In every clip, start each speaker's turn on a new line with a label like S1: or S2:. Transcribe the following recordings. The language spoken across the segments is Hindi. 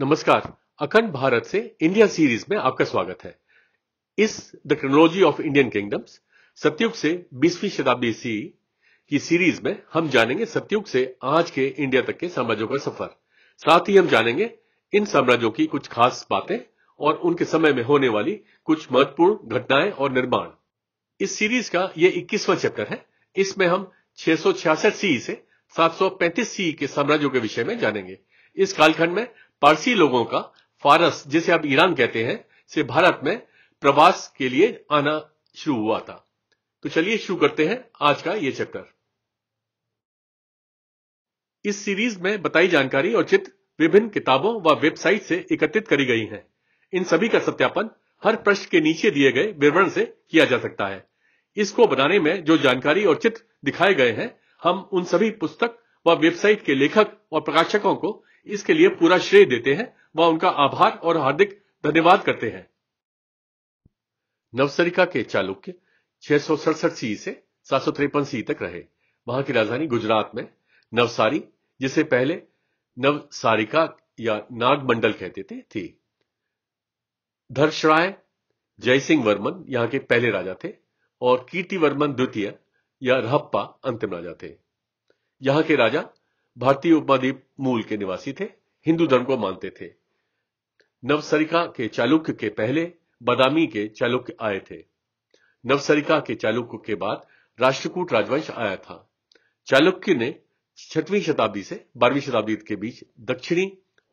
S1: नमस्कार अखंड भारत से इंडिया सीरीज में आपका स्वागत है इस the chronology of Indian kingdoms Satyug से 20वीं शताब्दी सी की सीरीज में हम जानेंगे सत्युग से आज के इंडिया तक के साम्राज्यों का सफर साथ ही हम जानेंगे इन साम्राज्यों की कुछ खास बातें और उनके समय में होने वाली कुछ महत्वपूर्ण घटनाएं और निर्माण इस सीरीज का यह इक्कीसवां चैप्टर है इसमें हम छह सी से सात सी के साम्राज्यों के विषय में जानेंगे इस कालखंड में पारसी लोगों का फारस जिसे अब ईरान कहते हैं से भारत में प्रवास के लिए आना शुरू हुआ था तो चलिए शुरू करते हैं आज का ये चैप्टर इस सीरीज में बताई जानकारी और चित्र विभिन्न किताबों व वेबसाइट से एकत्रित करी गई हैं। इन सभी का सत्यापन हर प्रश्न के नीचे दिए गए विवरण से किया जा सकता है इसको बनाने में जो जानकारी और चित्र दिखाए गए हैं हम उन सभी पुस्तक व वेबसाइट के लेखक और प्रकाशकों को इसके लिए पूरा श्रेय देते हैं व उनका आभार और हार्दिक धन्यवाद करते हैं नवसरिका के चालुक्य छह सौ सड़सठ सी से सात सौ तिरपन सी तक रहे वहां की राजधानी गुजरात में नवसारी जिसे पहले नवसारिका या नागमंडल कहते थे थी धर्षराय जयसिंह वर्मन यहाँ के पहले राजा थे और कीर्ति वर्मन द्वितीय या रहप्पा अंतिम राजा थे यहाँ के राजा भारतीय उपमहाद्वीप मूल के निवासी थे हिंदू धर्म को मानते थे नवसरिका के चालुक्य के पहले बदामी के चालुक्य आए थे नवसरिका के चालुक्य के बाद राष्ट्रकूट राजवंश आया था चालुक्य ने छठवीं शताब्दी से बारहवीं शताब्दी के बीच दक्षिणी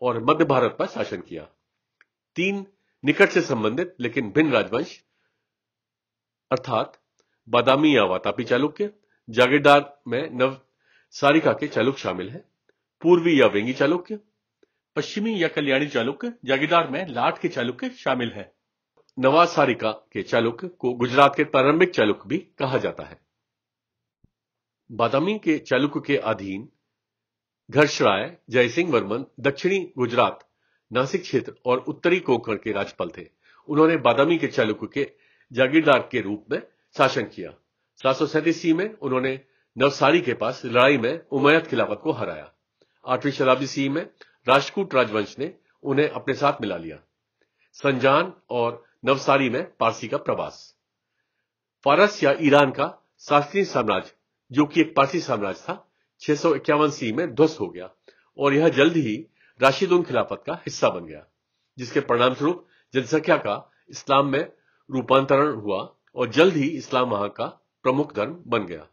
S1: और मध्य भारत पर शासन किया तीन निकट से संबंधित लेकिन भिन्न राजवंश अर्थात बादामी या वातापी चालुक्य जागीरदार में नव सारिका के चालुक शामिल हैं पूर्वी या वेंगी चालुक्य पश्चिमी या कल्याणी चालुक्य जागीदार में लाठ के चालुक्य शामिल है नवाज सारिका के चालुक्य को गुजरात के प्रारंभिक चालुक्य भी कहा जाता है बादामी के चालुक्य के अधीन घर्षराय जयसिंह वर्मन दक्षिणी गुजरात नासिक क्षेत्र और उत्तरी कोकण के राज्यपाल थे उन्होंने बादामी के चालुक्य के जागीरदार के रूप में शासन किया सात सौ सैंतीस में उन्होंने नवसारी के पास लड़ाई में उमैयद खिलाफत को हराया आठवीं शताब्दी सी में राजकूट राजवंश ने उन्हें अपने साथ मिला लिया संजान और नवसारी में पारसी का प्रवास फारस या ईरान का शास्त्रीय साम्राज्य जो कि एक पारसी साम्राज्य था छह सौ इक्यावन सी में ध्वस्त हो गया और यह जल्द ही राशिद उन खिलाफत का हिस्सा बन गया जिसके परिणाम स्वरूप जनसंख्या का इस्लाम में रूपांतरण हुआ और जल्द ही इस्लाम वहां का प्रमुख धर्म बन गया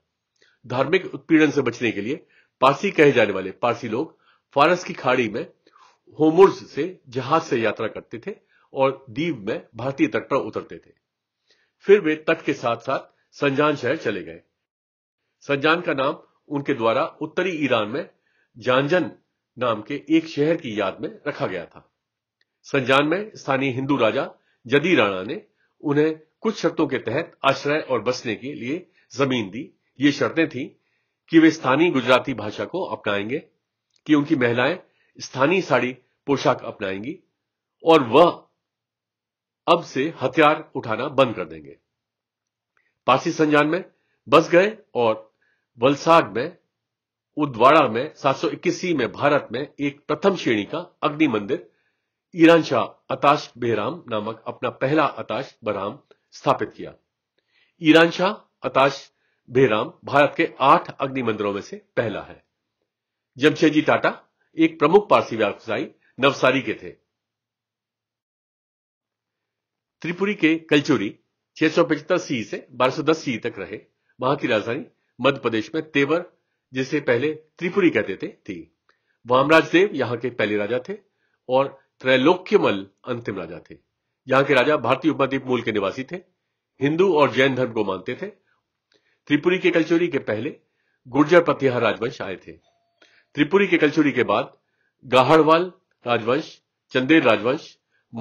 S1: धार्मिक उत्पीड़न से बचने के लिए पारसी कहे जाने वाले पारसी लोग फारस की खाड़ी में होमुर्ज से जहाज से यात्रा करते थे और दीव में भारतीय तट पर उतरते थे फिर वे तट के साथ साथ संजान शहर चले गए संजान का नाम उनके द्वारा उत्तरी ईरान में जानजन नाम के एक शहर की याद में रखा गया था संजान में स्थानीय हिंदू राजा जदी राणा ने उन्हें कुछ शर्तों के तहत आश्रय और बसने के लिए जमीन दी ये शर्तें थी कि वे स्थानीय गुजराती भाषा को अपनाएंगे कि उनकी महिलाएं स्थानीय साड़ी पोशाक अपनाएंगी और वह अब से हथियार उठाना बंद कर देंगे पासी संजान में बस गए और वलसाड में उदवाड़ा में सात सौ इक्कीसी में भारत में एक प्रथम श्रेणी का अग्नि मंदिर ईरान शाह अताश बेहराम नामक अपना पहला अताश बराम स्थापित किया ईरान शाह अताश बेराम भारत के आठ अग्नि मंदिरों में से पहला है जमशेदजी टाटा एक प्रमुख पारसी व्यवसायी नवसारी के थे त्रिपुरी के कलचोरी पचहत्तर सी से बारह सौ दस सी तक रहे वहां की राजधानी मध्य प्रदेश में तेवर जिसे पहले त्रिपुरी कहते थे थी वामराज देव यहां के पहले राजा थे और त्रैलोक्यमल अंतिम राजा थे यहां के राजा भारतीय उपमाद्वीप मूल के निवासी थे हिंदू और जैन धर्म को मानते थे त्रिपुरी के कलचोरी के पहले गुर्जर पतिहा राजवंश आए थे त्रिपुरी के कलचोरी के बाद गाहड़वाल राजवंश चंदेर राजवंश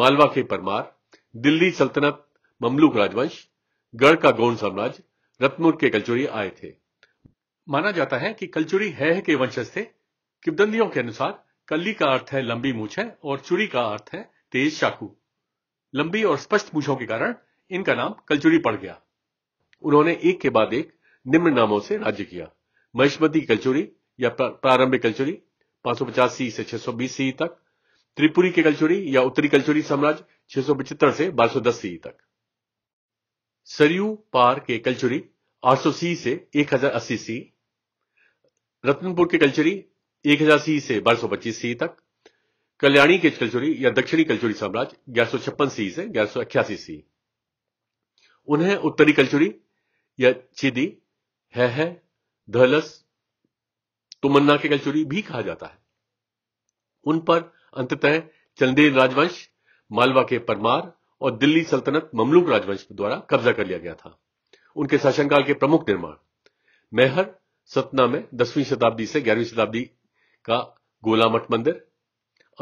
S1: मालवा के परमार दिल्ली सल्तनत ममलूक राजवंश गढ़ का गौंड साम्राज्य रत्नूर के कलचोरी आए थे माना जाता है कि कलचुरी है के वंशज थे किबदंदियों के अनुसार कल्ली का अर्थ है लंबी मूछ है और चुरी का अर्थ है तेज चाकू लंबी और स्पष्ट मूछों के कारण इनका नाम कलचुरी पड़ गया उन्होंने एक के बाद एक निम्न नामों से राज्य किया महिष्मती कलचुरी या प्रारंभिक कलचुरी पांच सौ पचासी से छह सौ बीस सीई तक त्रिपुरी के कलचुरी या उत्तरी कलचुरी साम्राज्य छह सौ पचहत्तर से बारह सौ दस सी तक सरयू पार के कलचुरी आठ सौ सी से एक हजार अस्सी सी रतनपुर के कलचुरी एक हजार सी से बारह सौ पच्चीस सी तक कल्याणी के कलचुरी या दक्षिणी कलचुरी साम्राज्य ग्यारह सौ छप्पन सी से ग्यारह सौ अट्ठासी सी उन्हें उत्तरी कलचुरी या छिदी है है धलस तो मन्ना के कलचोरी भी कहा जाता है उन पर अंततः चंदेल राजवंश मालवा के परमार और दिल्ली सल्तनत ममलूक राजवंश द्वारा कब्जा कर लिया गया था उनके शासनकाल के प्रमुख निर्माण मेहर सतना में दसवीं शताब्दी से ग्यारहवीं शताब्दी का गोलामठ मंदिर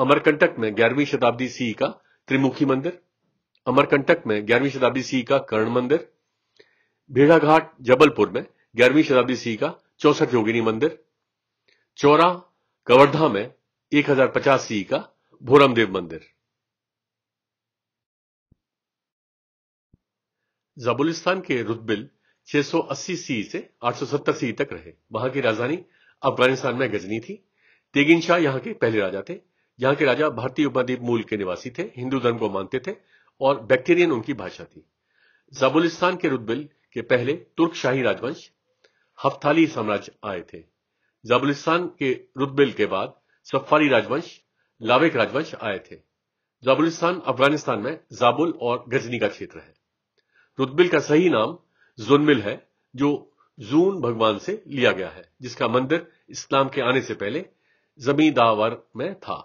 S1: अमरकंटक में ग्यारहवीं शताब्दी सी का त्रिमुखी मंदिर अमरकंटक में ग्यारहवीं शताब्दी सी का कर्ण मंदिर भेड़ाघाट जबलपुर में ग्यारहवीं शताब्दी सी का चौसठ योगिनी मंदिर चौरा कवर्धा में 1050 सी का भोरमदेव मंदिर जबुलिस्तान के रुतबिल 680 सी से 870 सी तक रहे वहां की राजधानी अफगानिस्तान में गजनी थी तेगिन शाह यहां के पहले राजा थे यहां के राजा भारतीय उपद्वीप मूल के निवासी थे हिंदू धर्म को मानते थे और बैक्टीरियन उनकी भाषा थी जबुलिस्तान के रुतबिल के पहले तुर्क शाही राजवंश हफ्थाली साम्राज्य आए थे जाबुलिस्तान के रुदबिल के बाद सफारी राजवंश लावेक राजवंश आए थे जाबुलिस्तान अफगानिस्तान में जाबुल और गजनी का क्षेत्र है रुदबिल का सही नाम जुनमिल है जो जून भगवान से लिया गया है जिसका मंदिर इस्लाम के आने से पहले जमींदावर में था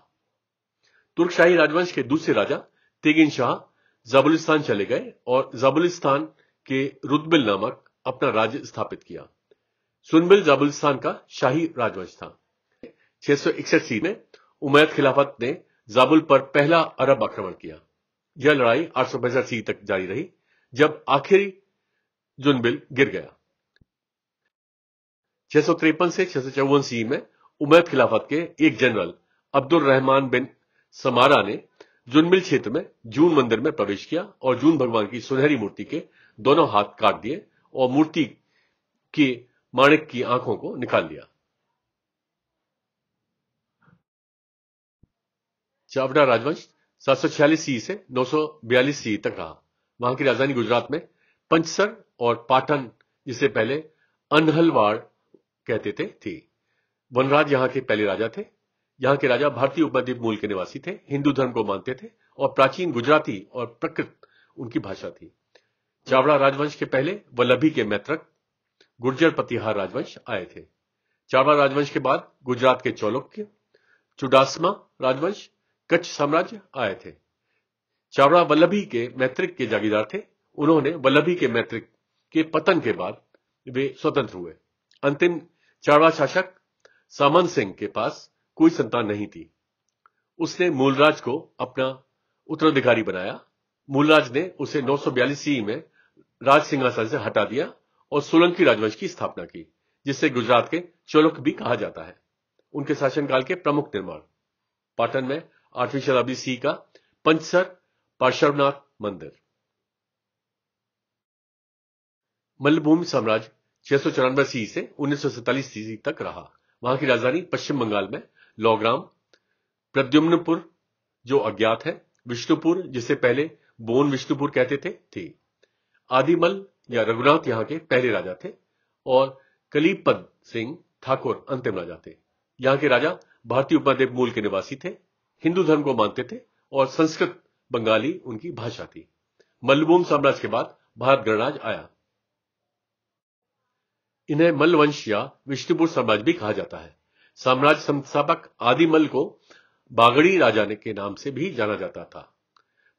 S1: तुर्कशाही राजवंश के दूसरे राजा तेगिन शाह जाबुलिस्तान चले गए और जाबुलिस्तान के रुतबिल नामक अपना राज्य स्थापित किया सुनबिल जाबुलिस्तान का शाही राजवंश था छह सौ इकसठ सी में उमैद खिलाफत ने जाबुल पर पहला अरब आक्रमण किया यह लड़ाई आठ सौ तक जारी रही जब आखिरी जुनबिल गिर गया छह सौ तिरपन से छह सौ चौवन सी में उमैद खिलाफत के एक general Abdul Rahman bin Samara ने जुनबिल क्षेत्र में जून मंदिर में प्रवेश किया और जून भगवान की सुनहरी मूर्ति के दोनों हाथ काट दिए और मूर्ति की माणिक की आंखों को निकाल लिया चावड़ा राजवंश सात सौ छियालीस सी से नौ सौ बयालीस सी तक रहा वहां की राजधानी गुजरात में पंचसर और पाटन जिसे पहले अनहलवाड़ कहते थे थी वनराज यहां के पहले राजा थे यहां के राजा भारतीय उपद्वीप मूल के निवासी थे हिंदू धर्म को मानते थे और प्राचीन गुजराती और प्रकृत उनकी भाषा थी चावड़ा राजवंश के पहले वल्लभी के मैत्रक गुर्जर पतिहार राजवंश आए थे चावड़ा राजवंश के बाद गुजरात के चौलुक्य चुडासमा राजवंश कच्छ साम्राज्य आए थे चावड़ा वल्लभी के मैत्रिक के जागीदार थे उन्होंने वल्लभी के मैत्रिक के पतन के बाद वे स्वतंत्र हुए अंतिम चावड़ा शासक सामन सिंह के पास कोई संतान नहीं थी उसने मूलराज को अपना उत्तराधिकारी बनाया मूलराज ने उसे नौ सौ में राज सिंहासन से हटा दिया और सोलंकी राजवंश की स्थापना की जिसे गुजरात के चोलक भी कहा जाता है उनके शासनकाल के प्रमुख निर्माण पाटन में आठवीं शताब्दी सी का पंचसर पार्शवनाथ मंदिर मल्लभूमि साम्राज्य छह सौ चौरानवे सी से उन्नीस सौ सैतालीस तक रहा वहां की राजधानी पश्चिम बंगाल में लौग्राम प्रद्युम्नपुर जो अज्ञात है विष्णुपुर जिसे पहले बोन विष्णुपुर कहते थे थी आदिमल या रघुनाथ यहाँ के पहले राजा थे और कलीपद सिंह ठाकुर अंतिम राजा थे यहाँ के राजा भारतीय उपमहाद्वीप मूल के निवासी थे हिंदू धर्म को मानते थे और संस्कृत बंगाली उनकी भाषा थी मल्लभूम साम्राज्य के बाद भारत गणराज आया इन्हें मल्लवंश या विष्णुपुर साम्राज्य भी कहा जाता है साम्राज्य संस्थापक आदिमल को बागड़ी राजा के नाम से भी जाना जाता था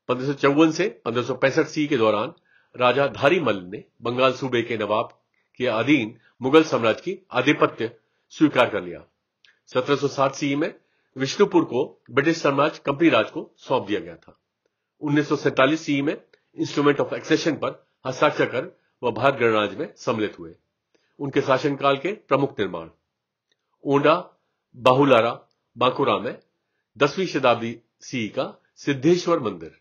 S1: पंद्रह से पंद्रह सी के दौरान राजा धारीमल ने बंगाल सूबे के नवाब के अधीन मुगल साम्राज्य की आधिपत्य स्वीकार कर लिया 1760 सी में विष्णुपुर को ब्रिटिश साम्राज्य कंपनी राज को सौंप दिया गया था उन्नीस सीई में इंस्ट्रूमेंट ऑफ एक्सेशन पर हस्ताक्षर कर वह भारत गणराज्य में सम्मिलित हुए उनके शासनकाल के प्रमुख निर्माण ओंडा बाहुलारा बांकुरा में दसवीं शताब्दी सी का सिद्धेश्वर मंदिर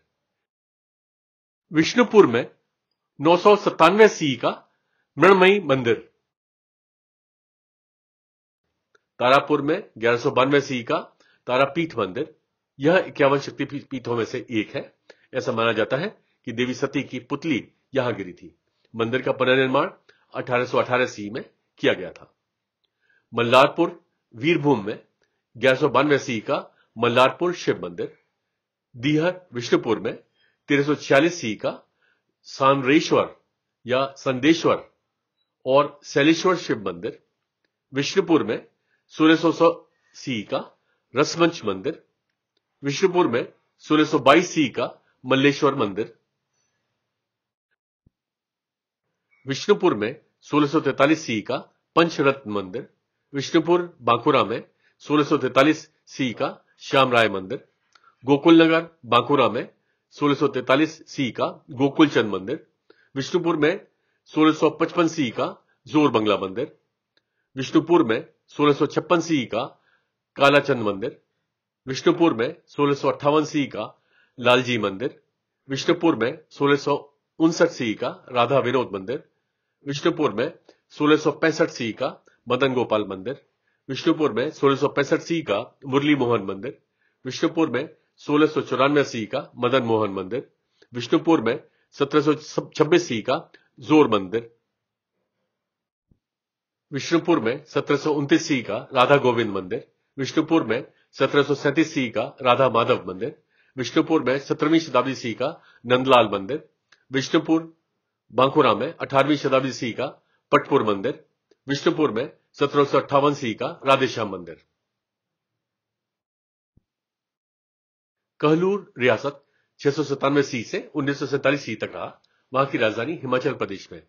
S1: विष्णुपुर में नौ सौ सत्तानवे सी का मृणमयी मंदिर तारापुर में ग्यारह सौ बानवे सी का तारापीठ मंदिर यह इक्यावन शक्ति पीठों में से एक है ऐसा माना जाता है कि देवी सती की पुतली यहां गिरी थी मंदिर का पुनर्निर्माण 1818 सी में किया गया था मल्लारपुर वीरभूम में ग्यारह सौ बानवे सी का मल्लारपुर शिव मंदिर दीहर विष्णुपुर में तेरह सौ छियालीस सी का सानरेश्वर या संदेश्वर और शैलेश्वर शिव मंदिर विष्णुपुर में सोलह सौ सी का रसमंच मंदिर विष्णुपुर में बाईस सी का मल्लेश्वर मंदिर विष्णुपुर में तैतालीस सी का पंचरत्न मंदिर विष्णुपुर बांकुरा में तैतालीस सी का श्याम राय मंदिर गोकुल नगर बांकुरा में 1643 सी का गोकुल चंद मंदिर विष्णुपुर में 1655 सी का जोर बंगला मंदिर विष्णुपुर में 1656 सी का कालाचंद मंदिर विष्णुपुर में सोलह सी का लालजी मंदिर विष्णुपुर में सोलह सी का राधा विनोद मंदिर विष्णुपुर में सोलह सी का मदन गोपाल मंदिर विष्णुपुर में सोलह सी का मुरली मोहन मंदिर विष्णुपुर में सोलह सौ चौरानवे सी का मदन मोहन मंदिर विष्णुपुर में सत्रह सौ छब्बीस सी का जोर मंदिर विष्णुपुर में सत्रह सौ उन्तीस सी का राधा गोविंद मंदिर विष्णुपुर में सत्रह सौ सी का राधा माधव मंदिर विष्णुपुर में सत्रहवीं शताब्दी सी का नंदलाल मंदिर विष्णुपुर बांकुरा में अठारहवीं शताब्दी सी का पटपुर मंदिर विष्णुपुर में सत्रह सौ सी का राधेश्याम मंदिर कहलूर रियासत छह सौ सी से उन्नीस सी तक रहा वहां की राजधानी हिमाचल प्रदेश में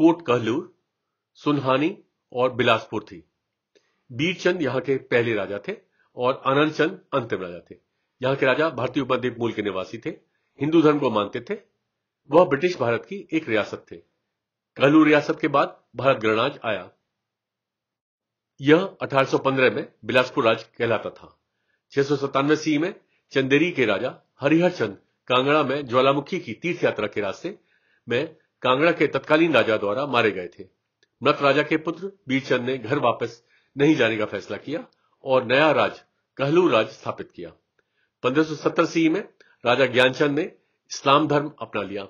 S1: कोट कहलूर सुनहानी और बिलासपुर थी बीरचंद यहाँ के पहले राजा थे और आनंद चंद अंतिम राजा थे यहाँ के राजा भारतीय उपद्वीप मूल के निवासी थे हिंदू धर्म को मानते थे वह ब्रिटिश भारत की एक रियासत थे कहलूर रियासत के बाद भारत गणराज आया यह 1815 में बिलासपुर राज कहलाता था छह सौ सी में चंदेरी के राजा हरिहर चंद कांगड़ा में ज्वालामुखी की तीर्थ यात्रा के रास्ते में कांगड़ा के तत्कालीन राजा द्वारा मारे गए थे मृत राजा के पुत्र बीरचंद ने घर वापस नहीं जाने का फैसला किया और नया राज कहलू राज स्थापित किया 1570 सी में राजा ज्ञानचंद ने इस्लाम धर्म अपना लिया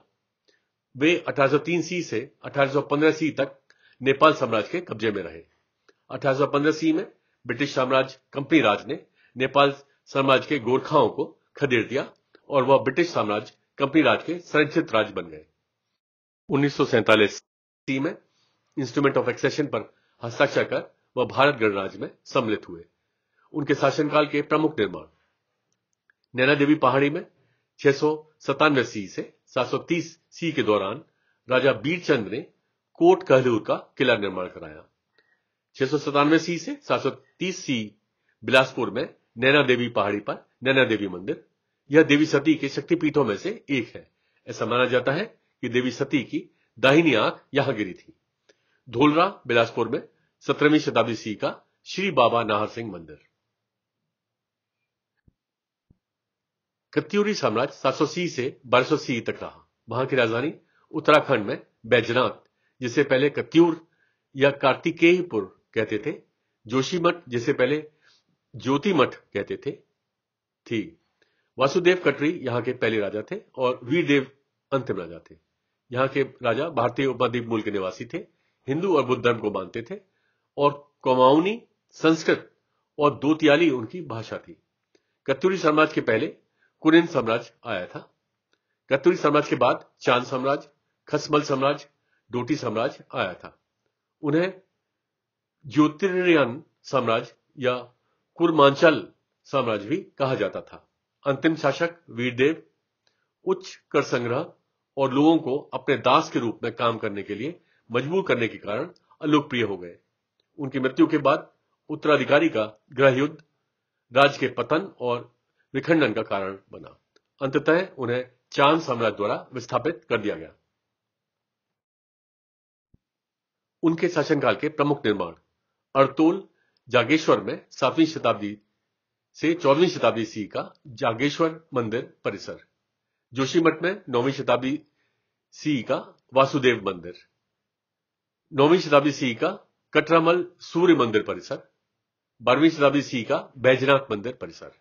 S1: वे 1803 सी से 1815 सी तक नेपाल साम्राज्य के कब्जे में रहे 1815 सी में ब्रिटिश साम्राज्य कंपनी राज ने नेपाल साम्राज्य के गोरखाओं को खदेड़ दिया और वह ब्रिटिश साम्राज्य कंपनी राज के संरक्षित राज्य बन गए उन्नीस में इंस्ट्रूमेंट ऑफ एक्सेशन पर हस्ताक्षर कर वह भारत गणराज्य में सम्मिलित हुए उनके शासनकाल के प्रमुख निर्माण नैना देवी पहाड़ी में छह सौ सी से 730 सी के दौरान राजा बीरचंद ने कोट कहलूर का किला निर्माण कराया छह सी से 730 सी बिलासपुर में नैना देवी पहाड़ी पर नैना देवी मंदिर यह देवी सती के शक्तिपीठों में से एक है ऐसा माना जाता है कि देवी सती की दाहिनी आंख यहां गिरी थी धोलरा बिलासपुर में सत्रहवीं शताब्दी सी का श्री बाबा नाहर सिंह मंदिर कत्यूरी साम्राज्य सी से बारह सी तक रहा वहां की राजधानी उत्तराखंड में बैजनाथ जिसे पहले कत्यूर या कार्तिकेयपुर कहते थे जोशीमठ जिसे पहले ज्योति मठ कहते थे थी वासुदेव कटरी यहाँ के पहले राजा थे और वीरदेव अंतिम राजा थे यहाँ के राजा भारतीय उपद्वीप मूल के निवासी थे हिंदू और बुद्ध धर्म को मानते थे और कौमाउनी संस्कृत और दोतियाली उनकी भाषा थी कत्तूरी साम्राज्य के पहले कुरिन साम्राज्य आया था कत्तूरी साम्राज्य के बाद चांद साम्राज्य खसमल साम्राज्य डोटी साम्राज्य आया था उन्हें ज्योतिर्यन साम्राज्य या कुरमांचल साम्राज्य भी कहा जाता था अंतिम शासक वीरदेव उच्च कर संग्रह और लोगों को अपने दास के रूप में काम करने के लिए मजबूर करने के कारण अलोकप्रिय हो गए उनकी मृत्यु के बाद उत्तराधिकारी का ग्रह युद्ध राज्य के पतन और विखंडन का कारण बना अंततः उन्हें चांद साम्राज्य द्वारा विस्थापित कर दिया गया उनके शासनकाल के प्रमुख निर्माण अरतोल जागेश्वर में सातवीं शताब्दी से चौदहवीं शताब्दी सी का जागेश्वर मंदिर परिसर जोशीमठ में नौवीं शताब्दी सी का वासुदेव मंदिर नौवीं शताब्दी सी का कटरामल सूर्य मंदिर परिसर बारहवीं शताब्दी सी का बैजनाथ मंदिर परिसर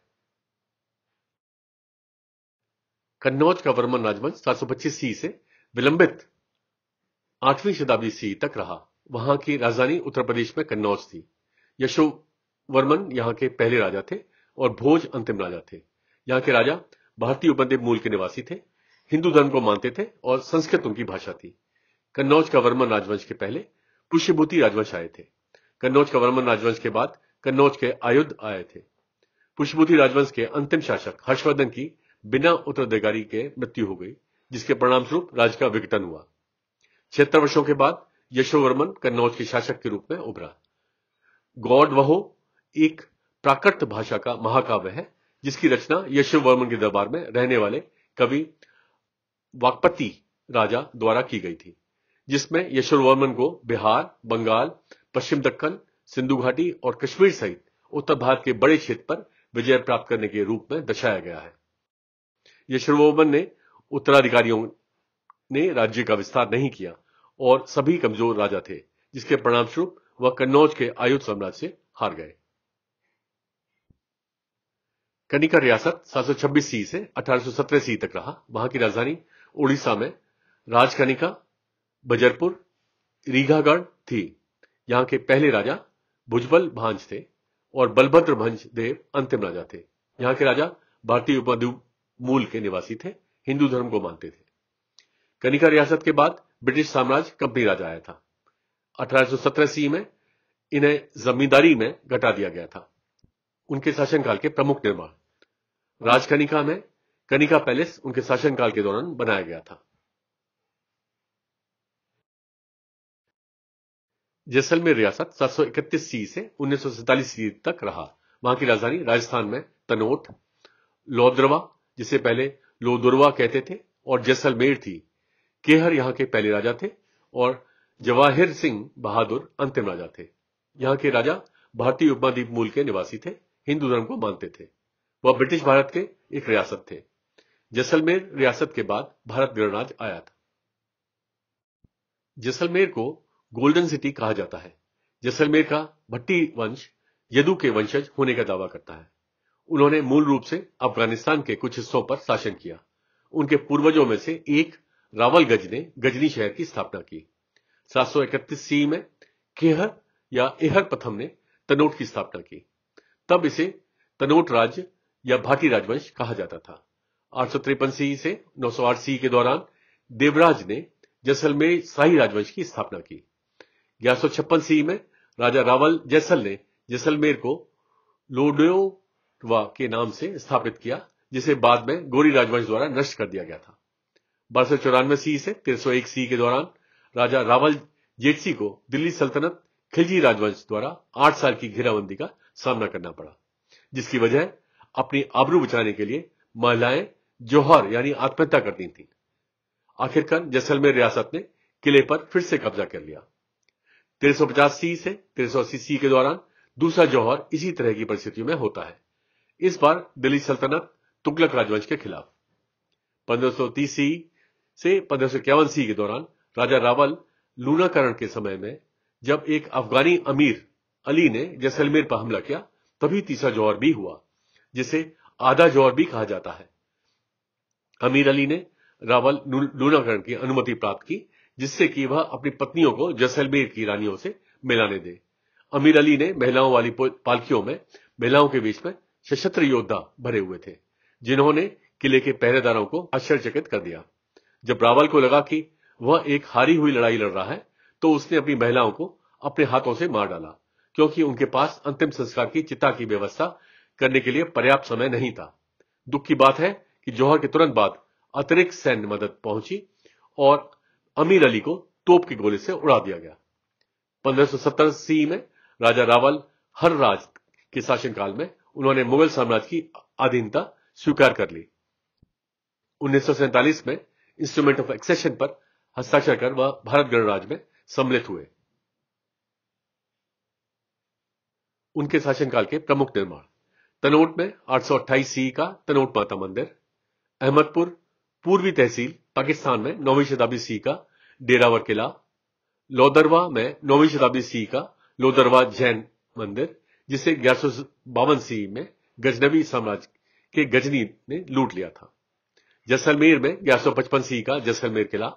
S1: कन्नौज का वर्मन राजवंश पच्चीस सी से विलंबित आठवीं शताब्दी सी तक रहा वहां की राजधानी उत्तर प्रदेश में कन्नौज थी यशो वर्मन यहाँ के पहले राजा थे और भोज अंतिम राजा थे यहाँ के राजा भारतीय उपद्वीप मूल के निवासी थे हिंदू धर्म को मानते थे और संस्कृत उनकी भाषा थी कन्नौज का वर्मन राजवंश के पहले पुष्यभूति राजवंश आए थे कन्नौज का वर्मन राजवंश के बाद कन्नौज के आयुध आए थे पुष्यभूति राजवंश के अंतिम शासक हर्षवर्धन की बिना उत्तराधिकारी के मृत्यु हो गई जिसके परिणाम स्वरूप राज का विघटन हुआ छिहत्तर वर्षों के बाद यशोवर्मन कन्नौज के शासक के रूप में उभरा गौड़ वहो एक प्राकृत भाषा का महाकाव्य है जिसकी रचना यशव वर्मन के दरबार में रहने वाले कवि वाकपति राजा द्वारा की गई थी जिसमें वर्मन को बिहार बंगाल पश्चिम दक्कन सिंधु घाटी और कश्मीर सहित उत्तर भारत के बड़े क्षेत्र पर विजय प्राप्त करने के रूप में दर्शाया गया है यशोवर्मन ने उत्तराधिकारियों ने राज्य का विस्तार नहीं किया और सभी कमजोर राजा थे जिसके परिणामस्वरूप वह कन्नौज के आयुध सम्राट से हार गए कनिका रियासत 726 सी से 1817 सी तक रहा वहां की राजधानी उड़ीसा में राजकनिका बजरपुर रीघागढ़ थी यहां के पहले राजा भुजबल भांज थे और बलभद्र भंज देव अंतिम राजा थे यहाँ के राजा भारतीय उपाध्यु मूल के निवासी थे हिंदू धर्म को मानते थे कनिका रियासत के बाद ब्रिटिश साम्राज्य कंपनी राजा आया था अठारह सी में इन्हें जमींदारी में घटा दिया गया था उनके शासनकाल के प्रमुख निर्माण राजकनिका में कनिका पैलेस उनके शासनकाल के दौरान बनाया गया था जैसलमेर रियासत 731 सी से 1947 सी तक रहा वहां की राजधानी राजस्थान में तनोट लोद्रवा जिसे पहले लोदुरवा कहते थे और जैसलमेर थी केहर यहां के पहले राजा थे और जवाहिर सिंह बहादुर अंतिम राजा थे यहाँ के राजा भारतीय उपमाद्वीप मूल के निवासी थे हिंदू धर्म को मानते थे वह ब्रिटिश भारत के एक रियासत थे जैसलमेर रियासत के बाद भारत गणराज आया था जैसलमेर को गोल्डन सिटी कहा जाता है जैसलमेर का भट्टी वंश यदु के वंशज होने का दावा करता है उन्होंने मूल रूप से अफगानिस्तान के कुछ हिस्सों पर शासन किया उनके पूर्वजों में से एक रावल गज ने गजनी शहर की स्थापना की सात सी में केह या एहर प्रथम ने तनोट की स्थापना की तब इसे तनोट राज्य या भाटी राजवंश कहा जाता था आठ सौ तिरपन सी से नौ सौ आठ सी के दौरान देवराज ने जैसलमेर शाही राजवंश की स्थापना की ग्यारह सौ छप्पन सी में राजा रावल जैसल ने जैसलमेर को लोडो के नाम से स्थापित किया जिसे बाद में गोरी राजवंश द्वारा नष्ट कर दिया गया था बारह सौ चौरानवे सी से तेरह सौ एक सी के दौरान राजा रावल जेटसी को दिल्ली सल्तनत खिलजी राजवंश द्वारा आठ साल की घेराबंदी का सामना करना पड़ा जिसकी वजह अपनी आबरू बचाने के लिए महिलाएं जौहर यानी आत्महत्या करती थी आखिरकार जैसलमेर रियासत ने किले पर फिर से कब्जा कर लिया तेरह सी से सौ सी के दौरान दूसरा जौहर इसी तरह की परिस्थितियों में होता है इस बार दिल्ली सल्तनत तुगलक राजवंश के खिलाफ 1530 सी से पंद्रह सी के दौरान राजा रावल लूनाकरण के समय में जब एक अफगानी अमीर अली ने जैसलमेर पर हमला किया तभी तीसरा जौहर भी हुआ जिसे आधा जौहर भी कहा जाता है अमीर अली ने रावल लूनाकरण की अनुमति प्राप्त की जिससे कि वह अपनी पत्नियों को जैसलमेर की रानियों से मिलाने दे अमीर अली ने महिलाओं वाली पालकियों में महिलाओं के बीच में सशस्त्र योद्धा भरे हुए थे जिन्होंने किले के पहरेदारों को आश्चर्यचकित कर दिया जब रावल को लगा कि वह एक हारी हुई लड़ाई लड़ रहा है तो उसने अपनी महिलाओं को अपने हाथों से मार डाला क्योंकि उनके पास अंतिम संस्कार की चिता की व्यवस्था करने के लिए पर्याप्त समय नहीं था दुख की बात है कि जौहर के तुरंत बाद अतिरिक्त सैन्य मदद पहुंची और अमीर अली को तोप के गोले से उड़ा दिया गया 1570 सौ में राजा रावल हर राज के शासनकाल में उन्होंने मुगल साम्राज्य की अधीनता स्वीकार कर ली उन्नीस में इंस्ट्रूमेंट ऑफ एक्सेशन पर हस्ताक्षर कर वह भारत गणराज्य में सम्मिलित हुए उनके शासनकाल के प्रमुख निर्माण तनोट में 828 सी का तनोट माता मंदिर अहमदपुर पूर्वी तहसील पाकिस्तान में नौवीं शताब्दी सी का डेरावर किला लोदरवा में नौवीं शताब्दी सी का लोदरवा जैन मंदिर जिसे ग्यारह बावन सी में गजनवी साम्राज्य के गजनी ने लूट लिया था जैसलमेर में ग्यारह सौ पचपन सी का जैसलमेर किला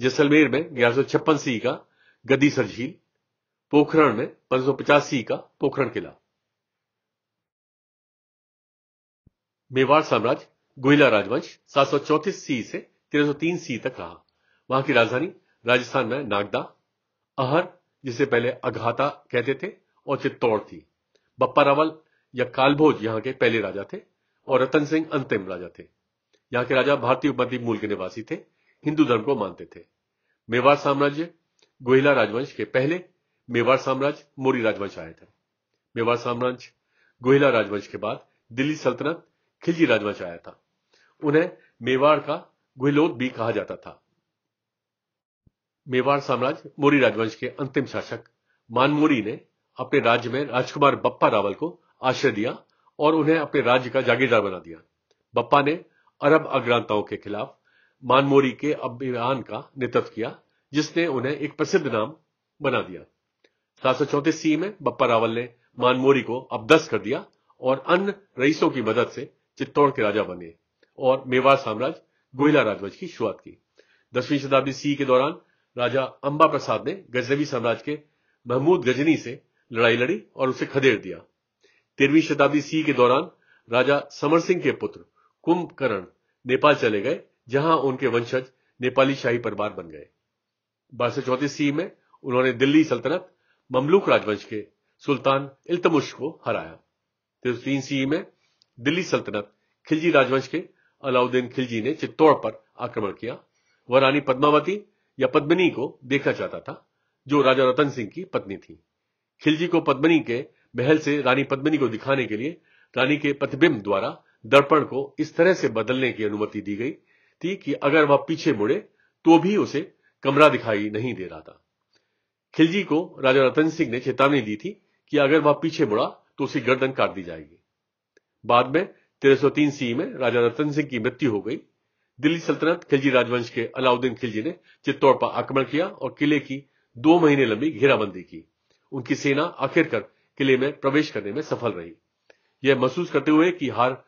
S1: जैसलमेर में ग्यारह सी का गदीसर झील पोखरण में पंद्रह सी का पोखरण किला मेवाड़ साम्राज्य गोहिला राजवंश सात सी से तेरह सी तक रहा वहां की राजधानी राजस्थान में नागदा अहर जिसे पहले अघाता कहते थे और चित्तौड़ थी बप्पा रावल या कालभोज यहाँ के पहले राजा थे और रतन सिंह अंतिम राजा थे यहाँ के राजा भारतीय उपद्वीप मूल के निवासी थे हिंदू धर्म को मानते थे मेवाड़ साम्राज्य गोहिला राजवंश के पहले मेवाड़ साम्राज्य मोरी राजवंश आए थे मेवाड़ साम्राज्य गोहिला राजवंश के बाद दिल्ली सल्तनत खिलजी राजवंश आया था उन्हें मेवाड़ का गुहिलोद भी कहा जाता था मेवाड़ साम्राज्य मोरी राजवंश के अंतिम शासक मानमोरी ने अपने राज्य में राजकुमार बप्पा रावल को आश्रय दिया और उन्हें अपने राज्य का जागीरदार बना दिया बप्पा ने अरब अग्रांताओं के खिलाफ मानमोरी के अभियान का नेतृत्व किया जिसने उन्हें एक प्रसिद्ध नाम बना दिया सात सौ चौतीस सी में बप्पा रावल ने मानमोरी को अबदस कर दिया और अन्य रईसों की मदद से चित्तौड़ के राजा बने और मेवाड़ साम्राज्य गोहिला राजवंश की शुरुआत की दसवीं शताब्दी सी के दौरान राजा अंबा प्रसाद ने गजनवी साम्राज्य के महमूद गजनी से लड़ाई लड़ी और उसे खदेड़ दिया तेरहवीं शताब्दी सी के दौरान राजा समर सिंह के पुत्र कुंभकर्ण नेपाल चले गए जहां उनके वंशज नेपाली शाही परिवार बन गए बारह सौ चौतीस सी में उन्होंने दिल्ली सल्तनत ममलूक राजवंश के सुल्तान इल्तमुश को हराया तीन सी में दिल्ली सल्तनत खिलजी राजवंश के अलाउद्दीन खिलजी ने चित्तौड़ पर आक्रमण किया वह रानी पद्मावती या पद्मनी को देखना चाहता था जो राजा रतन सिंह की पत्नी थी खिलजी को पद्मनी के महल से रानी पद्मनी को दिखाने के लिए रानी के प्रतिबिंब द्वारा दर्पण को इस तरह से बदलने की अनुमति दी गई थी कि अगर वह पीछे मुड़े तो भी उसे कमरा दिखाई नहीं दे रहा था खिलजी को राजा रतन सिंह ने चेतावनी दी थी कि अगर वह पीछे मुड़ा तो उसकी गर्दन काट दी जाएगी बाद में तेरह सौ तीन सी में राजा रतन सिंह की मृत्यु हो गई दिल्ली सल्तनत खिलजी राजवंश के अलाउद्दीन खिलजी ने चित्तौड़ पर आक्रमण किया और किले की दो महीने लंबी घेराबंदी की उनकी सेना आखिरकार किले में प्रवेश करने में सफल रही यह महसूस करते हुए कि हार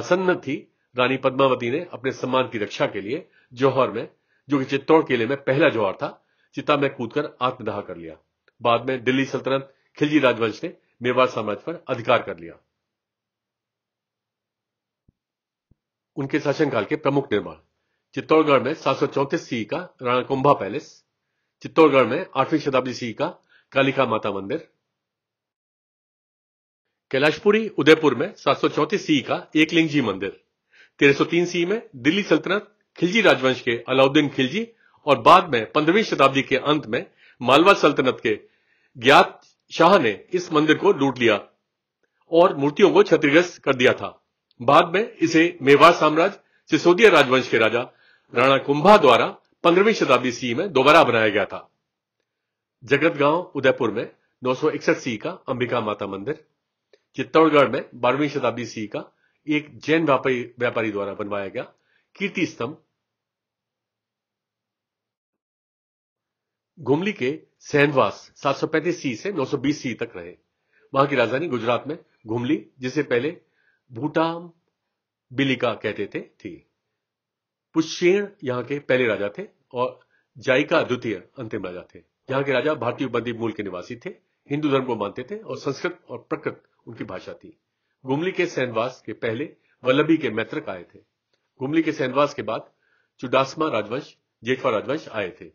S1: आसन्न थी रानी पद्मावती ने अपने सम्मान की रक्षा के लिए जौहर में जो कि चित्तौड़ किले में पहला जौहर था चिता में कूदकर आत्मदाह कर लिया बाद में दिल्ली सल्तनत खिलजी राजवंश ने मेवाड़ साम्राज्य पर अधिकार कर लिया उनके शासनकाल के प्रमुख निर्माण चित्तौड़गढ़ में सात सी का राणा कुंभा पैलेस चित्तौड़गढ़ में आठवीं शताब्दी सी का कालिका माता मंदिर कैलाशपुरी उदयपुर में सात सी का एकलिंग जी मंदिर 1303 सी में दिल्ली सल्तनत खिलजी राजवंश के अलाउद्दीन खिलजी और बाद में पंद्रहवीं शताब्दी के अंत में मालवा सल्तनत के ज्ञात शाह ने इस मंदिर को लूट लिया और मूर्तियों को क्षतिग्रस्त कर दिया था बाद में इसे मेवाड़ साम्राज्य सिसोदिया राजवंश के राजा राणा कुंभा द्वारा पंद्रहवीं शताब्दी सी में दोबारा बनाया गया था जगतगांव उदयपुर में 961 सी का अंबिका माता मंदिर चित्तौड़गढ़ में बारहवीं शताब्दी सी का एक जैन व्यापारी व्यापारी द्वारा बनवाया गया कीर्ति स्तंभ घुमली के सहनवास 735 सी से 920 सी तक रहे वहां की राजधानी गुजरात में घुमली जिसे पहले भूटाम बिलिका कहते थे थी पुष्यण यहां के पहले राजा थे और जायका द्वितीय अंतिम राजा थे यहाँ के राजा भारतीय बंदी मूल के निवासी थे हिंदू धर्म को मानते थे और संस्कृत और प्रकृत उनकी भाषा थी गुमली के सैनवास के पहले वल्लभी के मैत्रक आए थे गुमली के सैनवास के बाद चुडासमा राजवंश जेठवा राजवंश आए थे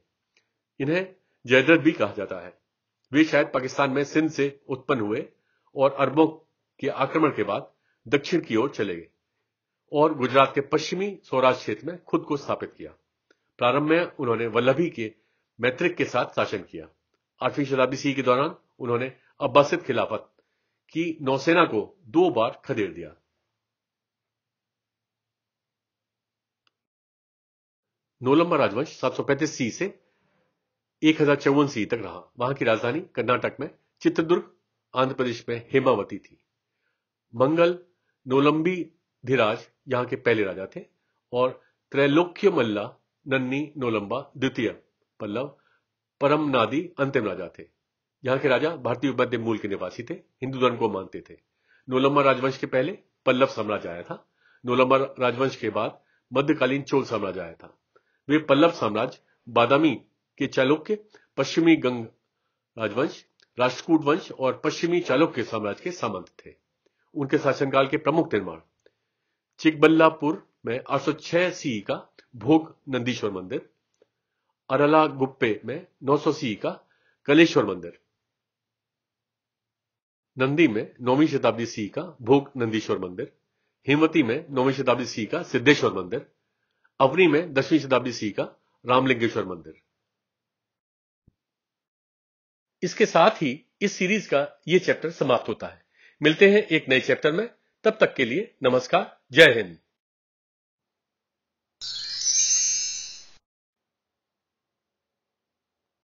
S1: इन्हें जयद्रथ भी कहा जाता है वे शायद पाकिस्तान में सिंध से उत्पन्न हुए और अरबों के आक्रमण के बाद दक्षिण की ओर चले गए और गुजरात के पश्चिमी स्वराज क्षेत्र में खुद को स्थापित किया प्रारंभ में उन्होंने वल्लभी के मैत्रिक के साथ शासन किया आठवीं शताब्दी सी के दौरान उन्होंने अब्बासित खिलाफत कि नौसेना को दो बार खदेड़ दिया नोलम्बा राजवंश सात पैंतीस सी से एक हजार चौवन सी तक रहा वहां की राजधानी कर्नाटक में चित्रदुर्ग आंध्र प्रदेश में हेमावती थी मंगल नोलंबी धीराज यहां के पहले राजा थे और त्रैलोक्य मल्ला नन्नी नोलंबा द्वितीय पल्लव परमनादी अंतिम राजा थे यहाँ के राजा भारतीय मध्य मूल के निवासी थे हिंदू धर्म को मानते थे नोलम्बर राजवंश के पहले पल्लव साम्राज्य आया था नोलम्बर राजवंश के बाद मध्यकालीन चोल साम्राज्य आया था वे पल्लव साम्राज्य बादामी के चालुक्य पश्चिमी गंग राजवंश राष्ट्रकूट वंश और पश्चिमी चालुक्य साम्राज्य के सामंत थे उनके शासनकाल के प्रमुख निर्माण चिकबल्लापुर में आठ सौ का भोग नंदीश्वर मंदिर अरला गुप्पे में 900 सौ का कलेश्वर मंदिर नंदी में नौवीं शताब्दी सी का भोग नंदीश्वर मंदिर हिमवती में नौवीं शताब्दी सी का सिद्धेश्वर मंदिर अवनी में दसवीं शताब्दी सी का रामलिंगेश्वर मंदिर इसके साथ ही इस सीरीज का ये चैप्टर समाप्त होता है मिलते हैं एक नए चैप्टर में तब तक के लिए नमस्कार जय हिंद